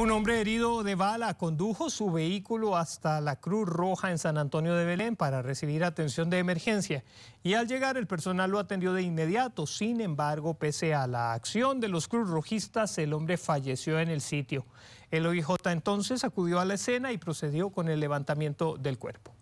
Un hombre herido de bala condujo su vehículo hasta la Cruz Roja en San Antonio de Belén para recibir atención de emergencia y al llegar el personal lo atendió de inmediato. Sin embargo, pese a la acción de los Cruz Rojistas, el hombre falleció en el sitio. El OIJ entonces acudió a la escena y procedió con el levantamiento del cuerpo.